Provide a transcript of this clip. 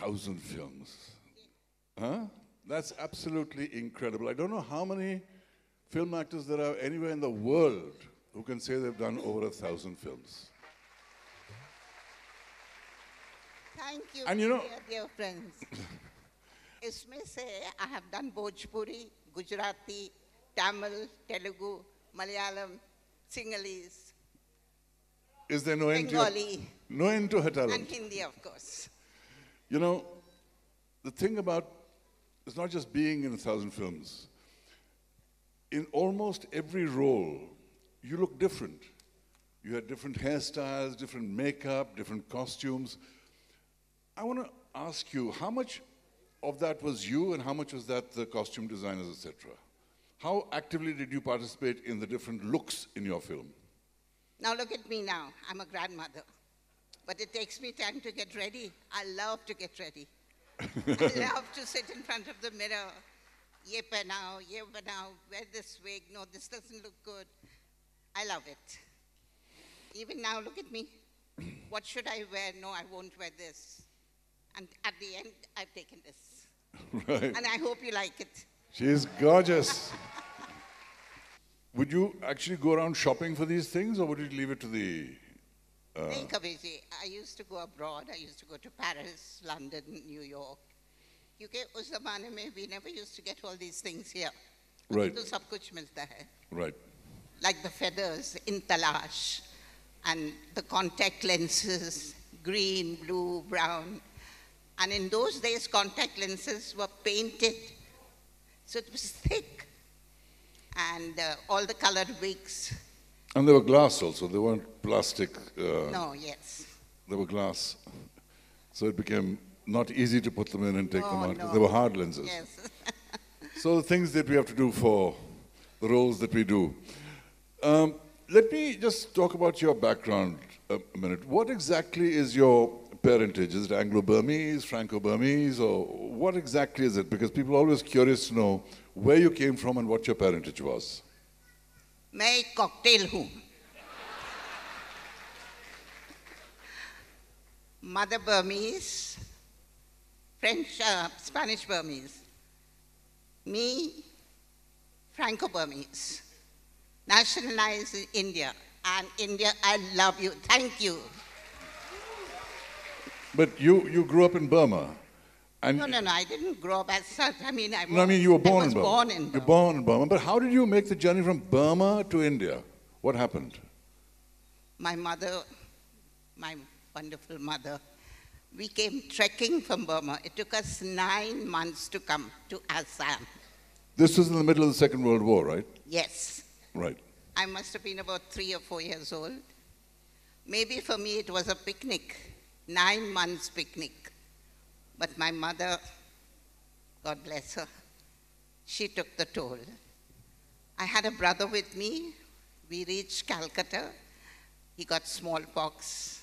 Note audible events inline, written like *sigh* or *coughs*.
thousand films. Huh? That's absolutely incredible. I don't know how many film actors there are anywhere in the world who can say they've done over a thousand films. Thank you, and you know, dear, dear friends. *coughs* say I have done Bhojpuri, Gujarati, Tamil, Telugu, Malayalam, Sinhalese. Is there no Bengali, end to no end to her talent? And Hindi, of course. You know, the thing about it's not just being in a thousand films. In almost every role, you look different. You had different hairstyles, different makeup, different costumes. I want to ask you, how much of that was you and how much was that the costume designers, etc.? How actively did you participate in the different looks in your film? Now look at me now. I'm a grandmother but it takes me time to get ready. I love to get ready. *laughs* I love to sit in front of the mirror. Yeah, now, yeah, now, wear this wig. No, this doesn't look good. I love it. Even now, look at me. *clears throat* What should I wear? No, I won't wear this. And at the end, I've taken this. Right. And I hope you like it. She's gorgeous. *laughs* would you actually go around shopping for these things, or would you leave it to the uh, Think of it. I used to go abroad. I used to go to Paris, London, New York. You get उस ज़माने we never used to get all these things here. Right. तो सब कुछ मिलता Right. Like the feathers in talash, and the contact lenses, green, blue, brown, and in those days contact lenses were painted, so it was thick, and uh, all the colored wigs. And they were glass also, they weren't plastic. Uh, no, yes. They were glass. So it became not easy to put them in and take no, oh, them out because no. they were hard lenses. Yes. *laughs* so the things that we have to do for the roles that we do. Um, let me just talk about your background a minute. What exactly is your parentage? Is it Anglo Burmese, Franco Burmese, or what exactly is it? Because people are always curious to know where you came from and what your parentage was. मैं cocktail cocktail mother Burmese, French, uh, Spanish Burmese, me, Franco Burmese, nationalized in India. And India, I love you. Thank you. But you, you grew up in Burma. And no, no, no. I didn't grow up as such. I mean, I was, no, I mean, you were born, in Burma. born in Burma. you were born in Burma. But how did you make the journey from Burma to India? What happened? My mother, my wonderful mother, we came trekking from Burma. It took us nine months to come to Assam. This was in the middle of the Second World War, right? Yes. Right. I must have been about three or four years old. Maybe for me it was a picnic, nine months picnic. But my mother, God bless her, she took the toll. I had a brother with me. We reached Calcutta. He got smallpox